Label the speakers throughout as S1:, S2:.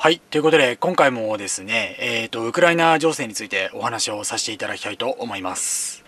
S1: はい。ということで、今回もですね、えっ、ー、と、ウクライナ情勢についてお話をさせていただきたいと思います。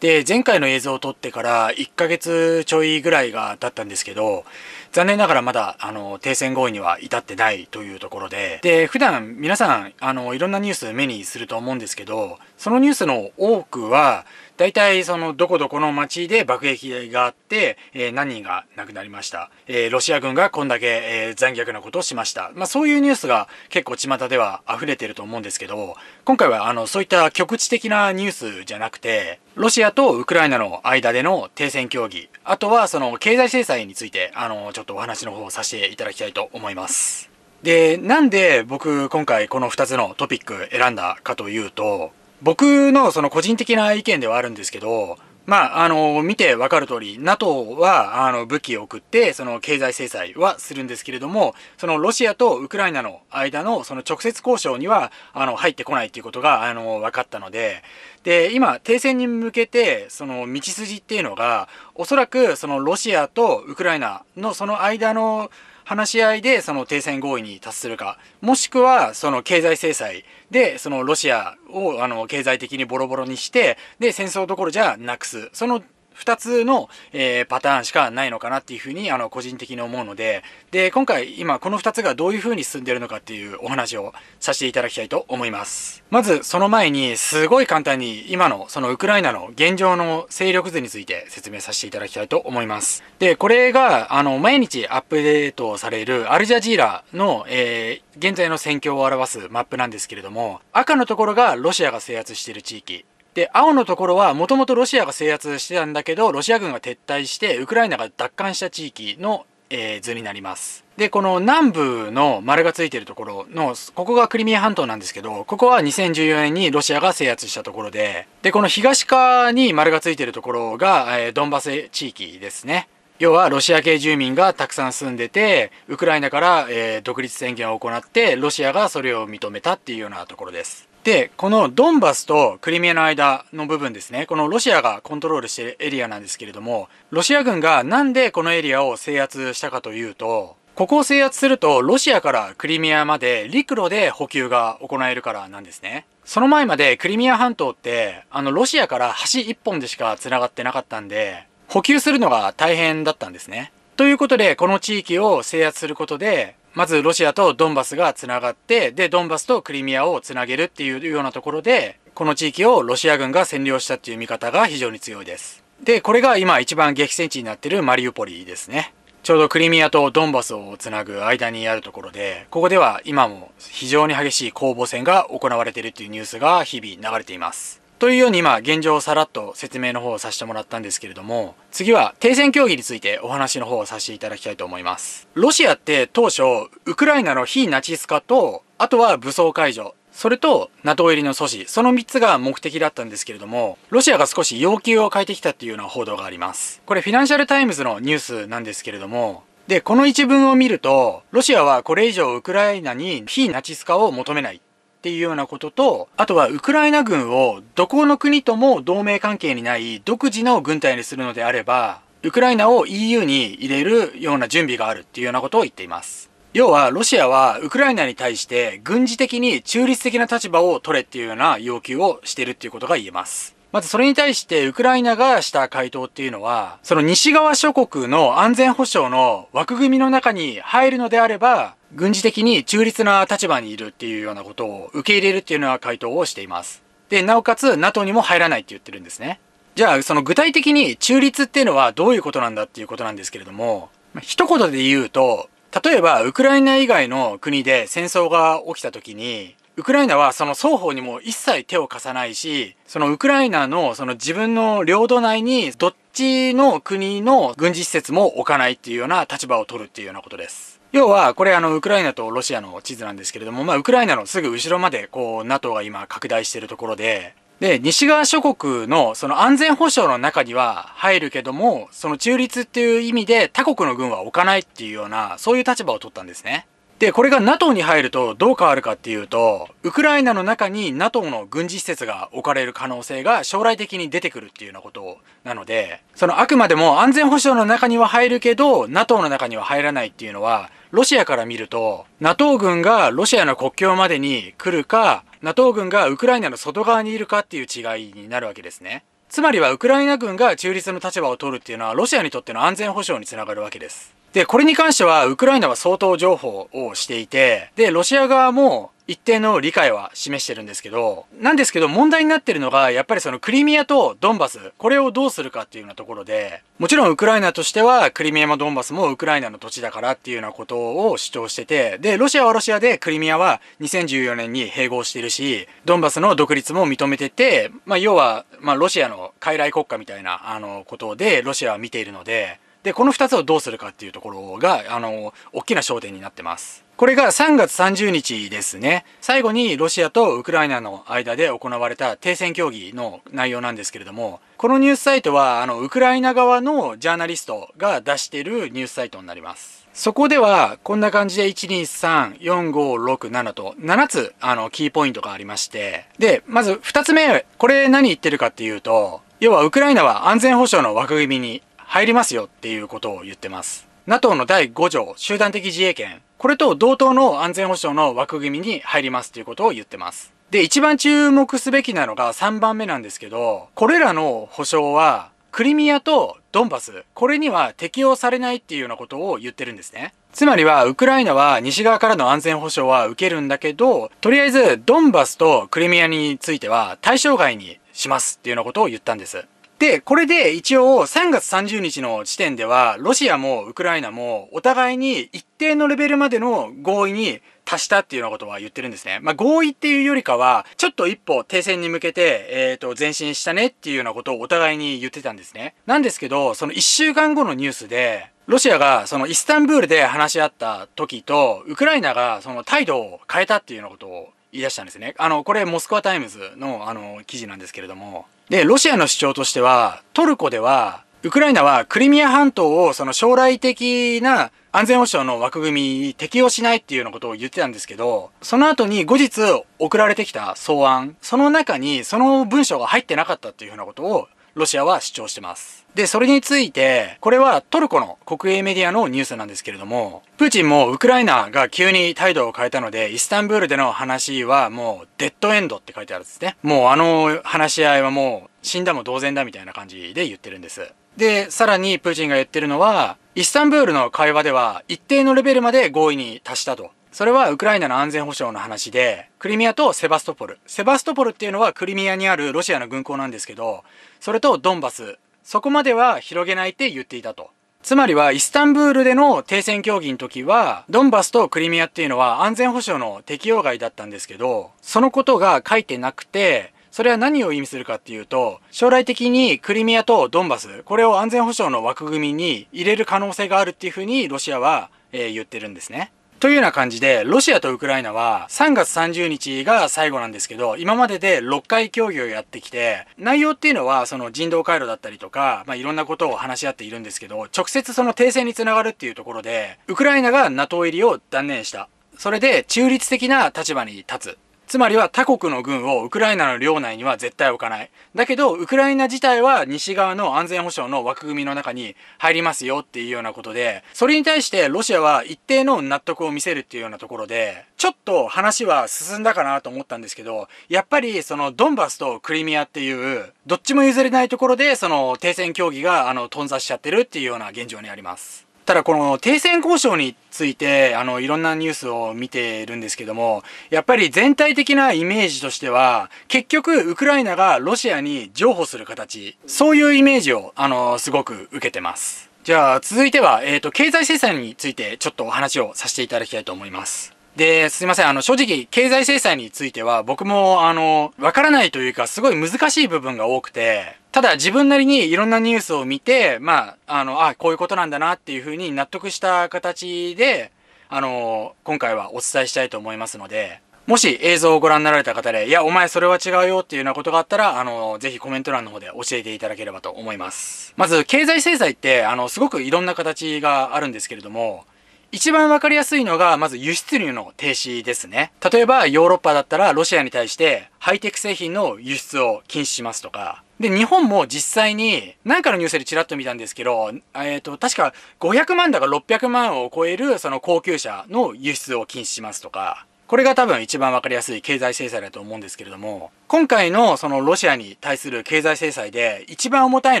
S1: で、前回の映像を撮ってから1ヶ月ちょいぐらいが経ったんですけど、残念ながらまだ、あの、停戦合意には至ってないというところで、で、普段皆さん、あの、いろんなニュース目にすると思うんですけど、そのニュースの多くは、大体そのどこどこの町で爆撃があって、えー、何人が亡くなりました、えー、ロシア軍がこんだけ、えー、残虐なことをしました、まあ、そういうニュースが結構巷では溢れてると思うんですけど今回はあのそういった局地的なニュースじゃなくてロシアとウクライナの間での停戦協議あとはその経済制裁についてあのちょっとお話の方をさせていただきたいと思います。で、なんで僕今回この2つのトピック選んだかというと、僕のその個人的な意見ではあるんですけど、まあ、あの、見てわかる通り、NATO は、あの、武器を送って、その、経済制裁はするんですけれども、その、ロシアとウクライナの間の、その、直接交渉には、あの、入ってこないということが、あの、分かったので、で、今、停戦に向けて、その、道筋っていうのが、おそらく、その、ロシアとウクライナの、その間の、話し合いでその停戦合意に達するか、もしくはその経済制裁でそのロシアをあの経済的にボロボロにして、で戦争どころじゃなくす。その2つの、えー、パターンしかないのかなっていうふうにあの個人的に思うのでで今回今この2つがどういうふうに進んでるのかっていうお話をさせていただきたいと思いますまずその前にすごい簡単に今のそのウクライナの現状の勢力図について説明させていただきたいと思いますでこれがあの毎日アップデートされるアルジャジーラの、えー、現在の戦況を表すマップなんですけれども赤のところがロシアが制圧している地域で青のところはもともとロシアが制圧してたんだけどロシア軍が撤退してウクライナが奪還した地域の、えー、図になりますでこの南部の丸がついてるところのここがクリミア半島なんですけどここは2014年にロシアが制圧したところででこの東側に丸がついてるところが、えー、ドンバス地域ですね要はロシア系住民がたくさん住んでてウクライナから、えー、独立宣言を行ってロシアがそれを認めたっていうようなところですで、このドンバスとクリミアの間の部分ですね、このロシアがコントロールしているエリアなんですけれども、ロシア軍がなんでこのエリアを制圧したかというと、ここを制圧すると、ロシアからクリミアまで陸路で補給が行えるからなんですね。その前までクリミア半島って、あの、ロシアから橋1本でしか繋がってなかったんで、補給するのが大変だったんですね。ということで、この地域を制圧することで、まずロシアとドンバスがつながって、で、ドンバスとクリミアをつなげるっていうようなところで、この地域をロシア軍が占領したっていう見方が非常に強いです。で、これが今一番激戦地になってるマリウポリですね。ちょうどクリミアとドンバスをつなぐ間にあるところで、ここでは今も非常に激しい攻防戦が行われているというニュースが日々流れています。というように今現状をさらっと説明の方をさせてもらったんですけれども次は停戦協議についてお話の方をさせていただきたいと思いますロシアって当初ウクライナの非ナチス化とあとは武装解除それと NATO 入りの阻止その3つが目的だったんですけれどもロシアが少し要求を変えてきたっていうような報道がありますこれフィナンシャルタイムズのニュースなんですけれどもで、この一文を見ると、ロシアはこれ以上ウクライナに非ナチス化を求めないっていうようなことと、あとはウクライナ軍をどこの国とも同盟関係にない独自の軍隊にするのであれば、ウクライナを EU に入れるような準備があるっていうようなことを言っています。要は、ロシアはウクライナに対して軍事的に中立的な立場を取れっていうような要求をしてるっていうことが言えます。まずそれに対してウクライナがした回答っていうのは、その西側諸国の安全保障の枠組みの中に入るのであれば、軍事的に中立な立場にいるっていうようなことを受け入れるっていうような回答をしています。で、なおかつ NATO にも入らないって言ってるんですね。じゃあ、その具体的に中立っていうのはどういうことなんだっていうことなんですけれども、一言で言うと、例えばウクライナ以外の国で戦争が起きた時に、ウクライナはその双方にも一切手を貸さないし、そのウクライナのその自分の領土内にどっちの国の軍事施設も置かないっていうような立場を取るっていうようなことです。要は、これあの、ウクライナとロシアの地図なんですけれども、まあ、ウクライナのすぐ後ろまで、こう、NATO が今拡大しているところで、で、西側諸国のその安全保障の中には入るけども、その中立っていう意味で他国の軍は置かないっていうような、そういう立場を取ったんですね。で、これが NATO に入るとどう変わるかっていうと、ウクライナの中に NATO の軍事施設が置かれる可能性が将来的に出てくるっていうようなことなので、そのあくまでも安全保障の中には入るけど、NATO の中には入らないっていうのは、ロシアから見ると、NATO 軍がロシアの国境までに来るか、NATO 軍がウクライナの外側にいるかっていう違いになるわけですね。つまりはウクライナ軍が中立の立場を取るっていうのはロシアにとっての安全保障につながるわけです。で、これに関しては、ウクライナは相当情報をしていて、で、ロシア側も一定の理解は示してるんですけど、なんですけど問題になってるのが、やっぱりそのクリミアとドンバス、これをどうするかっていうようなところで、もちろんウクライナとしてはクリミアもドンバスもウクライナの土地だからっていうようなことを主張してて、で、ロシアはロシアでクリミアは2014年に併合してるし、ドンバスの独立も認めてて、まあ要は、まあロシアの傀儡国家みたいな、あの、ことでロシアは見ているので、で、この2つをどうするかっていうところが、あの、大きな焦点になってます。これが3月30日ですね。最後にロシアとウクライナの間で行われた停戦協議の内容なんですけれども、このニュースサイトは、あの、ウクライナ側のジャーナリストが出しているニュースサイトになります。そこでは、こんな感じで、1234567と7つ、あの、キーポイントがありまして、で、まず2つ目、これ何言ってるかっていうと、要はウクライナは安全保障の枠組みに入りますよっていうことを言ってます。NATO の第5条、集団的自衛権、これと同等の安全保障の枠組みに入りますということを言ってます。で、一番注目すべきなのが3番目なんですけど、これらの保障は、クリミアとドンバス、これには適用されないっていうようなことを言ってるんですね。つまりは、ウクライナは西側からの安全保障は受けるんだけど、とりあえず、ドンバスとクリミアについては対象外にしますっていうようなことを言ったんです。で、これで一応3月30日の時点では、ロシアもウクライナもお互いに一定のレベルまでの合意に達したっていうようなことは言ってるんですね。まあ、合意っていうよりかは、ちょっと一歩停戦に向けて、えっ、ー、と、前進したねっていうようなことをお互いに言ってたんですね。なんですけど、その1週間後のニュースで、ロシアがそのイスタンブールで話し合った時と、ウクライナがその態度を変えたっていうようなことを言い出したんですね。あの、これモスクワタイムズのあの、記事なんですけれども。で、ロシアの主張としては、トルコでは、ウクライナはクリミア半島をその将来的な安全保障の枠組みに適用しないっていうようなことを言ってたんですけど、その後に後日送られてきた草案、その中にその文章が入ってなかったっていうふうなことをロシアは主張してます。で、それについて、これはトルコの国営メディアのニュースなんですけれども、プーチンもウクライナが急に態度を変えたので、イスタンブールでの話はもうデッドエンドって書いてあるんですね。もうあの話し合いはもう死んだも同然だみたいな感じで言ってるんです。で、さらにプーチンが言ってるのは、イスタンブールの会話では一定のレベルまで合意に達したと。それはウクライナの安全保障の話で、クリミアとセバストポル。セバストポルっていうのはクリミアにあるロシアの軍港なんですけど、それとドンバス。そこまでは広げないって言っていたと。つまりはイスタンブールでの停戦協議の時は、ドンバスとクリミアっていうのは安全保障の適用外だったんですけど、そのことが書いてなくて、それは何を意味するかっていうと、将来的にクリミアとドンバス、これを安全保障の枠組みに入れる可能性があるっていうふうにロシアは、えー、言ってるんですね。というような感じで、ロシアとウクライナは3月30日が最後なんですけど、今までで6回協議をやってきて、内容っていうのはその人道回路だったりとか、まあ、いろんなことを話し合っているんですけど、直接その停戦につながるっていうところで、ウクライナが NATO 入りを断念した。それで中立的な立場に立つ。つまりは他国の軍をウクライナの領内には絶対置かない。だけど、ウクライナ自体は西側の安全保障の枠組みの中に入りますよっていうようなことで、それに対してロシアは一定の納得を見せるっていうようなところで、ちょっと話は進んだかなと思ったんですけど、やっぱりそのドンバスとクリミアっていう、どっちも譲れないところでその停戦協議があの頓挫しちゃってるっていうような現状にあります。ただこの停戦交渉について、あの、いろんなニュースを見てるんですけども、やっぱり全体的なイメージとしては、結局、ウクライナがロシアに譲歩する形、そういうイメージを、あの、すごく受けてます。じゃあ、続いては、えっ、ー、と、経済制裁についてちょっとお話をさせていただきたいと思います。で、すいません。あの、正直、経済制裁については、僕も、あの、わからないというか、すごい難しい部分が多くて、ただ自分なりにいろんなニュースを見て、まあ、あの、あ、こういうことなんだなっていうふうに納得した形で、あの、今回はお伝えしたいと思いますので、もし映像をご覧になられた方で、いや、お前それは違うよっていうようなことがあったら、あの、ぜひコメント欄の方で教えていただければと思います。まず、経済制裁って、あの、すごくいろんな形があるんですけれども、一番わかりやすいのが、まず輸出入の停止ですね。例えば、ヨーロッパだったらロシアに対してハイテク製品の輸出を禁止しますとか、で、日本も実際に、何かのニュースでチラッと見たんですけど、えっ、ー、と、確か500万だか600万を超える、その高級車の輸出を禁止しますとか、これが多分一番わかりやすい経済制裁だと思うんですけれども、今回のそのロシアに対する経済制裁で一番重たい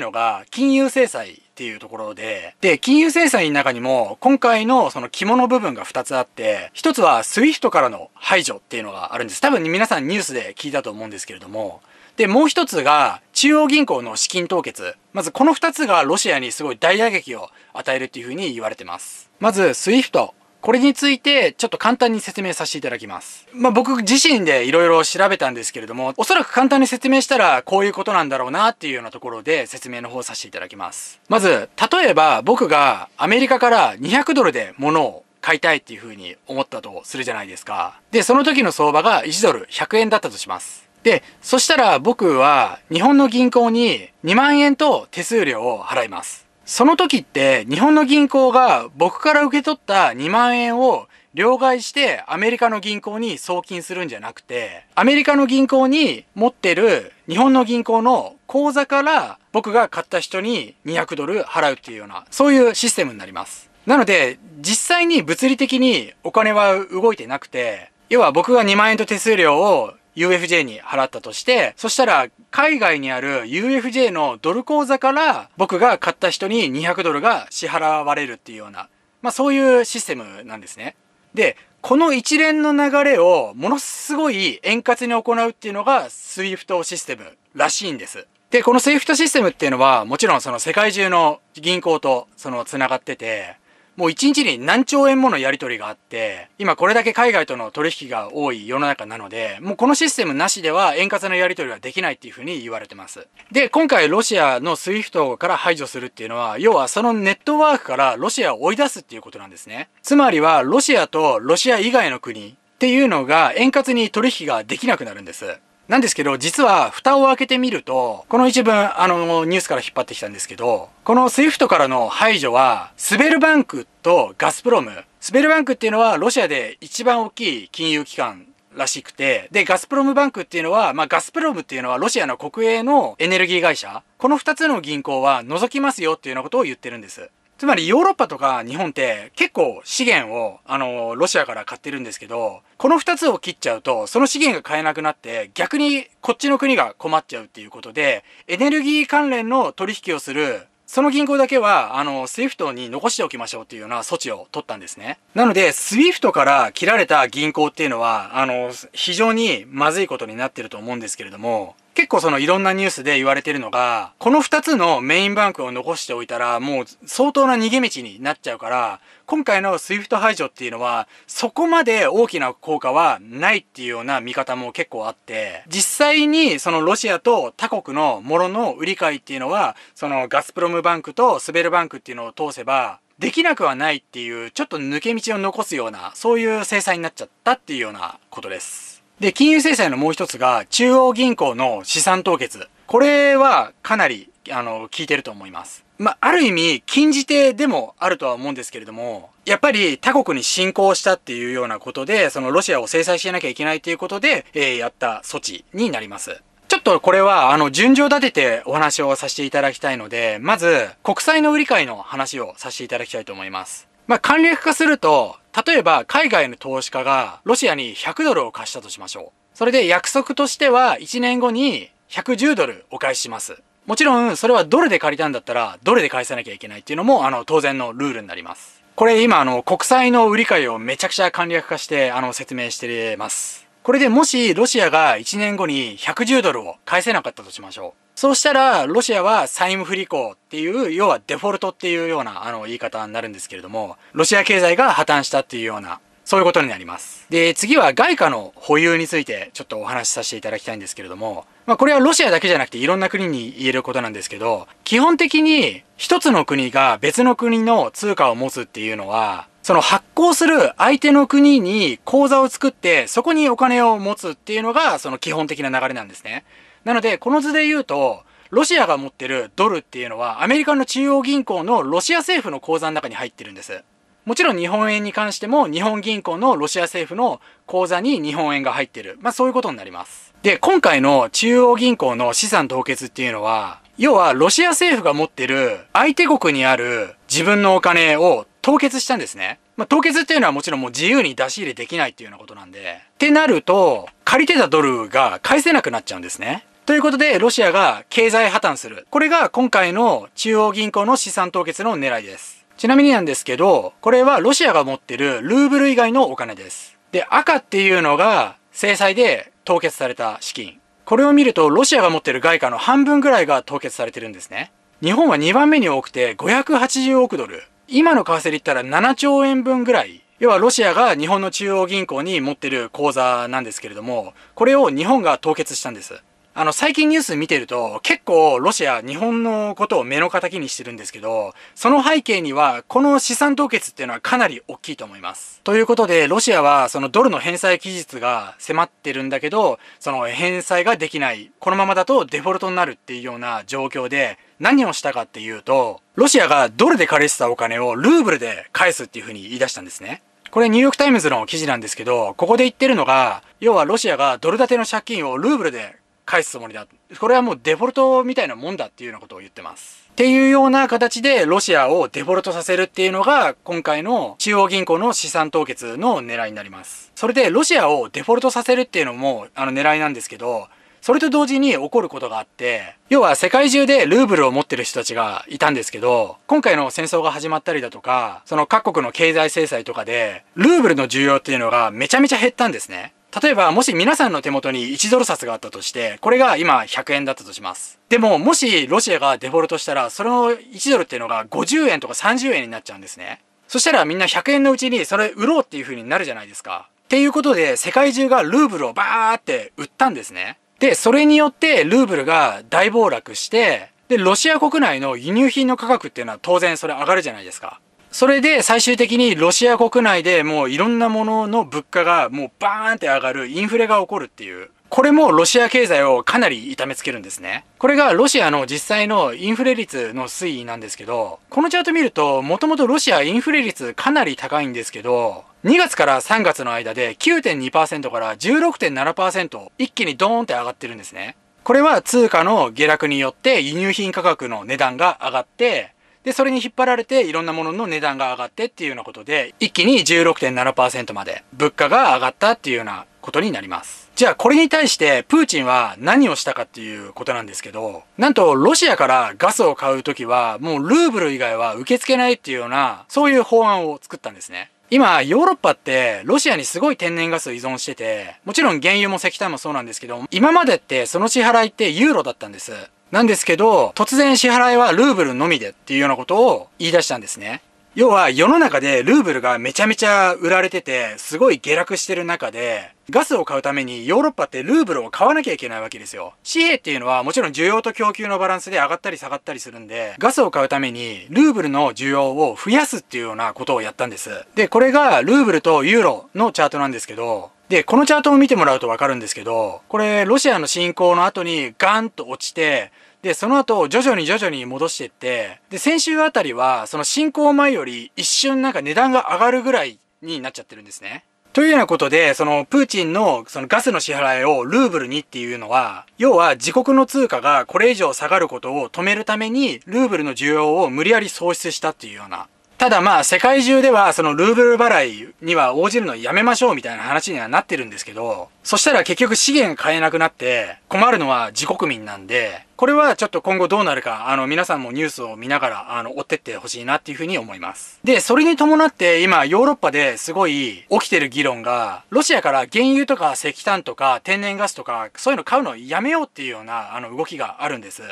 S1: のが金融制裁っていうところで、で、金融制裁の中にも、今回のその肝の部分が2つあって、1つは SWIFT からの排除っていうのがあるんです。多分皆さんニュースで聞いたと思うんですけれども、で、もう一つが、中央銀行の資金凍結。まずこの2つがロシアにすごい大打撃を与えるっていうふうに言われてます。まず、スイフトこれについてちょっと簡単に説明させていただきます。まあ、僕自身で色々調べたんですけれども、おそらく簡単に説明したらこういうことなんだろうなっていうようなところで説明の方させていただきます。まず、例えば僕がアメリカから200ドルで物を買いたいっていうふうに思ったとするじゃないですか。で、その時の相場が1ドル100円だったとします。で、そしたら僕は日本の銀行に2万円と手数料を払います。その時って日本の銀行が僕から受け取った2万円を両替してアメリカの銀行に送金するんじゃなくて、アメリカの銀行に持ってる日本の銀行の口座から僕が買った人に200ドル払うっていうような、そういうシステムになります。なので、実際に物理的にお金は動いてなくて、要は僕が2万円と手数料を UFJ に払ったとして、そしたら海外にある UFJ のドル口座から僕が買った人に200ドルが支払われるっていうような、まあそういうシステムなんですね。で、この一連の流れをものすごい円滑に行うっていうのが SWIFT システムらしいんです。で、この SWIFT システムっていうのはもちろんその世界中の銀行とその繋がってて、もう一日に何兆円ものやり取りがあって、今これだけ海外との取引が多い世の中なので、もうこのシステムなしでは円滑なやり取りはできないっていうふうに言われてます。で、今回ロシアの SWIFT から排除するっていうのは、要はそのネットワークからロシアを追い出すっていうことなんですね。つまりは、ロシアとロシア以外の国っていうのが円滑に取引ができなくなるんです。なんですけど、実は蓋を開けてみると、この一文、あの、ニュースから引っ張ってきたんですけど、この SWIFT からの排除は、スベルバンクとガスプロム。スベルバンクっていうのはロシアで一番大きい金融機関らしくて、で、ガスプロムバンクっていうのは、まあ、ガスプロムっていうのはロシアの国営のエネルギー会社。この2つの銀行は除きますよっていうようなことを言ってるんです。つまりヨーロッパとか日本って結構資源を、あの、ロシアから買ってるんですけど、この2つを切っちゃうと、その資源が買えなくなって、逆にこっちの国が困っちゃうっていうことで、エネルギー関連の取引をするその銀行だけは、あの、スイフトに残しておきましょうっていうような措置を取ったんですね。なので、スイフトから切られた銀行っていうのは、あの、非常にまずいことになってると思うんですけれども、結構そのいろんなニュースで言われてるのが、この2つのメインバンクを残しておいたら、もう相当な逃げ道になっちゃうから、今回のスイフト排除っていうのは、そこまで大きな効果はないっていうような見方も結構あって、実際にそのロシアと他国のものの売り買いっていうのは、そのガスプロムバンクとスベルバンクっていうのを通せば、できなくはないっていう、ちょっと抜け道を残すような、そういう制裁になっちゃったっていうようなことです。で、金融制裁のもう一つが、中央銀行の資産凍結。これはかなり、あの、効いてると思います。まあ、ある意味、禁じ手でもあるとは思うんですけれども、やっぱり他国に侵攻したっていうようなことで、そのロシアを制裁しなきゃいけないということで、えー、やった措置になります。ちょっとこれは、あの、順序立ててお話をさせていただきたいので、まず、国債の売り買いの話をさせていただきたいと思います。まあ、簡略化すると、例えば海外の投資家がロシアに100ドルを貸したとしましょう。それで約束としては1年後に110ドルお返しします。もちろん、それはどれで借りたんだったら、どれで返さなきゃいけないっていうのも、あの、当然のルールになります。これ今、あの、国債の売り買いをめちゃくちゃ簡略化して、あの、説明してます。これでもしロシアが1年後に110ドルを返せなかったとしましょう。そうしたら、ロシアは債務不履行っていう、要はデフォルトっていうような、あの、言い方になるんですけれども、ロシア経済が破綻したっていうような、そういうことになります。で、次は外貨の保有についてちょっとお話しさせていただきたいんですけれども、まあこれはロシアだけじゃなくていろんな国に言えることなんですけど、基本的に一つの国が別の国の通貨を持つっていうのは、その発行する相手の国に口座を作って、そこにお金を持つっていうのが、その基本的な流れなんですね。なので、この図で言うと、ロシアが持ってるドルっていうのは、アメリカの中央銀行のロシア政府の口座の中に入ってるんです。もちろん日本円に関しても、日本銀行のロシア政府の口座に日本円が入ってる。まあそういうことになります。で、今回の中央銀行の資産凍結っていうのは、要はロシア政府が持ってる相手国にある自分のお金を凍結したんですね。まあ、凍結っていうのはもちろんもう自由に出し入れできないっていうようなことなんで。ってなると、借りてたドルが返せなくなっちゃうんですね。ということで、ロシアが経済破綻する。これが今回の中央銀行の資産凍結の狙いです。ちなみになんですけど、これはロシアが持ってるルーブル以外のお金です。で、赤っていうのが制裁で凍結された資金。これを見ると、ロシアが持ってる外貨の半分ぐらいが凍結されてるんですね。日本は2番目に多くて580億ドル。今の為替で言ったら7兆円分ぐらい、要はロシアが日本の中央銀行に持ってる口座なんですけれども、これを日本が凍結したんです。あの、最近ニュース見てると、結構ロシア、日本のことを目の敵にしてるんですけど、その背景には、この資産凍結っていうのはかなり大きいと思います。ということで、ロシアはそのドルの返済期日が迫ってるんだけど、その返済ができない。このままだとデフォルトになるっていうような状況で、何をしたかっていうと、ロシアがドルで借りてたお金をルーブルで返すっていうふうに言い出したんですね。これニューヨークタイムズの記事なんですけど、ここで言ってるのが、要はロシアがドル建ての借金をルーブルで返すつもりだ。これはもうデフォルトみたいなもんだっていうようなことを言ってます。っていうような形でロシアをデフォルトさせるっていうのが今回の中央銀行の資産凍結の狙いになります。それでロシアをデフォルトさせるっていうのもあの狙いなんですけど、それと同時に起こることがあって、要は世界中でルーブルを持ってる人たちがいたんですけど、今回の戦争が始まったりだとか、その各国の経済制裁とかで、ルーブルの需要っていうのがめちゃめちゃ減ったんですね。例えば、もし皆さんの手元に1ドル札があったとして、これが今100円だったとします。でも、もしロシアがデフォルトしたら、その1ドルっていうのが50円とか30円になっちゃうんですね。そしたらみんな100円のうちにそれ売ろうっていう風になるじゃないですか。っていうことで、世界中がルーブルをバーって売ったんですね。で、それによってルーブルが大暴落して、で、ロシア国内の輸入品の価格っていうのは当然それ上がるじゃないですか。それで最終的にロシア国内でもういろんなものの物価がもうバーンって上がるインフレが起こるっていう。これもロシア経済をかなり痛めつけるんですね。これがロシアの実際のインフレ率の推移なんですけど、このチャート見ると、もともとロシアインフレ率かなり高いんですけど、2月から3月の間で9.2%から16.7%一気にドーンって上がってるんですね。これは通貨の下落によって輸入品価格の値段が上がって、で、それに引っ張られていろんなものの値段が上がってっていうようなことで、一気に16.7%まで物価が上がったっていうようなことになります。じゃあこれに対してプーチンは何をしたかっていうことなんですけど、なんとロシアからガスを買う時はもうルーブル以外は受け付けないっていうような、そういう法案を作ったんですね。今、ヨーロッパって、ロシアにすごい天然ガス依存してて、もちろん原油も石炭もそうなんですけど、今までってその支払いってユーロだったんです。なんですけど、突然支払いはルーブルのみでっていうようなことを言い出したんですね。要は世の中でルーブルがめちゃめちゃ売られてて、すごい下落してる中で、ガスを買うためにヨーロッパってルーブルを買わなきゃいけないわけですよ。紙幣っていうのはもちろん需要と供給のバランスで上がったり下がったりするんで、ガスを買うためにルーブルの需要を増やすっていうようなことをやったんです。で、これがルーブルとユーロのチャートなんですけど、で、このチャートを見てもらうとわかるんですけど、これ、ロシアの侵攻の後にガンと落ちて、で、その後、徐々に徐々に戻していって、で、先週あたりは、その進行前より一瞬なんか値段が上がるぐらいになっちゃってるんですね。というようなことで、そのプーチンのそのガスの支払いをルーブルにっていうのは、要は自国の通貨がこれ以上下がることを止めるために、ルーブルの需要を無理やり喪失したっていうようなただまあ世界中ではそのルーブル払いには応じるのやめましょうみたいな話にはなってるんですけど、そしたら結局資源買えなくなって困るのは自国民なんで、これはちょっと今後どうなるか、あの皆さんもニュースを見ながら、あの追ってってほしいなっていうふうに思います。で、それに伴って今ヨーロッパですごい起きてる議論が、ロシアから原油とか石炭とか天然ガスとかそういうの買うのやめようっていうようなあの動きがあるんです。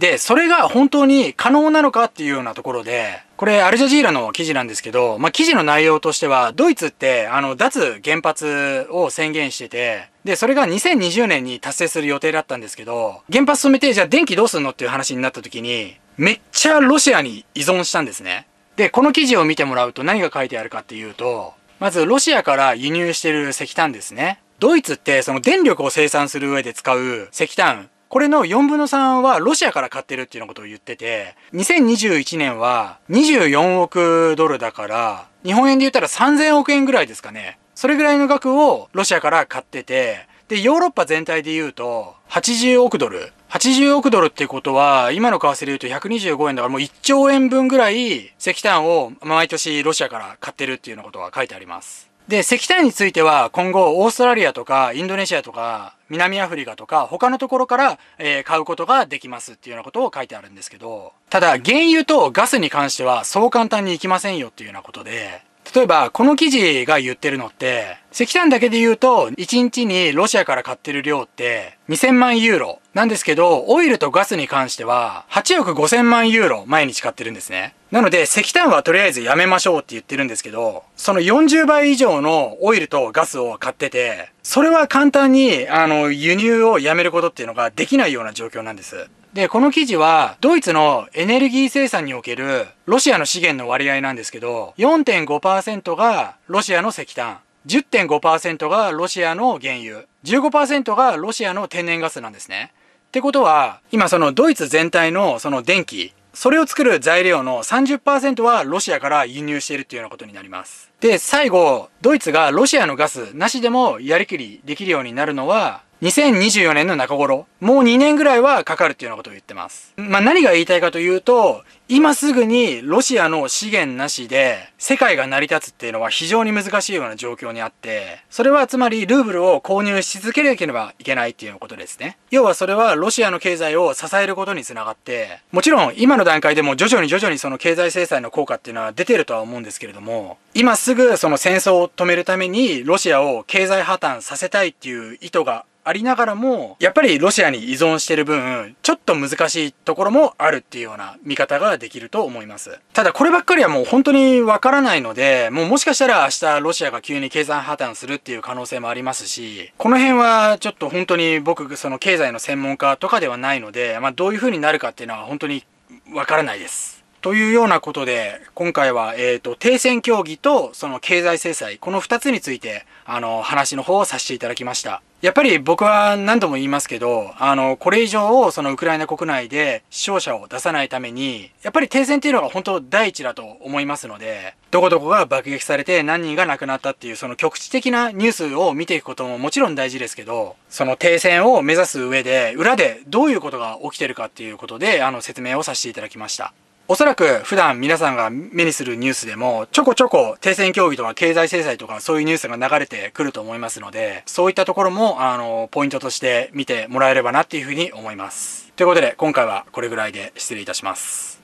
S1: で、それが本当に可能なのかっていうようなところで、これ、アルジャジーラの記事なんですけど、まあ、記事の内容としては、ドイツって、あの、脱原発を宣言してて、で、それが2020年に達成する予定だったんですけど、原発止めて、じゃあ電気どうすんのっていう話になった時に、めっちゃロシアに依存したんですね。で、この記事を見てもらうと何が書いてあるかっていうと、まずロシアから輸入してる石炭ですね。ドイツってその電力を生産する上で使う石炭、これの4分の3はロシアから買ってるっていうようなことを言ってて、2021年は24億ドルだから、日本円で言ったら3000億円ぐらいですかね。それぐらいの額をロシアから買ってて、で、ヨーロッパ全体で言うと、80億ドル。80億ドルってことは、今の為替で言うと125円だからもう1兆円分ぐらい石炭を毎年ロシアから買ってるっていうようなことが書いてあります。で、石炭については今後オーストラリアとかインドネシアとか南アフリカとか他のところから、え買うことができますっていうようなことを書いてあるんですけど、ただ原油とガスに関してはそう簡単にいきませんよっていうようなことで、例えば、この記事が言ってるのって、石炭だけで言うと、1日にロシアから買ってる量って、2000万ユーロなんですけど、オイルとガスに関しては、8億5000万ユーロ毎日買ってるんですね。なので、石炭はとりあえずやめましょうって言ってるんですけど、その40倍以上のオイルとガスを買ってて、それは簡単に、あの、輸入をやめることっていうのができないような状況なんです。で、この記事は、ドイツのエネルギー生産におけるロシアの資源の割合なんですけど、4.5%がロシアの石炭、10.5%がロシアの原油、15%がロシアの天然ガスなんですね。ってことは、今そのドイツ全体のその電気、それを作る材料の30%はロシアから輸入しているというようなことになります。で、最後、ドイツがロシアのガスなしでもやりきりできるようになるのは、2024年の中頃、もう2年ぐらいはかかるっていうようなことを言ってます。まあ、何が言いたいかというと、今すぐにロシアの資源なしで世界が成り立つっていうのは非常に難しいような状況にあって、それはつまりルーブルを購入し続けなければいけないっていうことですね。要はそれはロシアの経済を支えることにつながって、もちろん今の段階でも徐々に徐々にその経済制裁の効果っていうのは出てるとは思うんですけれども、今すぐその戦争を止めるためにロシアを経済破綻させたいっていう意図がありながらも、やっぱりロシアに依存してる分、ちょっと難しいところもあるっていうような見方ができると思います。ただこればっかりはもう本当にわからないので、もうもしかしたら明日ロシアが急に経済破綻するっていう可能性もありますし、この辺はちょっと本当に僕、その経済の専門家とかではないので、まあどういう風になるかっていうのは本当にわからないです。というようなことで、今回は、えっ、ー、と、停戦協議と、その経済制裁、この2つについて、あの、話の方をさせていただきました。やっぱり僕は何度も言いますけど、あの、これ以上、そのウクライナ国内で死傷者を出さないために、やっぱり停戦っていうのが本当第一だと思いますので、どこどこが爆撃されて何人が亡くなったっていう、その局地的なニュースを見ていくことももちろん大事ですけど、その停戦を目指す上で、裏でどういうことが起きてるかっていうことで、あの、説明をさせていただきました。おそらく普段皆さんが目にするニュースでも、ちょこちょこ停戦協議とか経済制裁とかそういうニュースが流れてくると思いますので、そういったところも、あの、ポイントとして見てもらえればなっていうふうに思います。ということで、今回はこれぐらいで失礼いたします。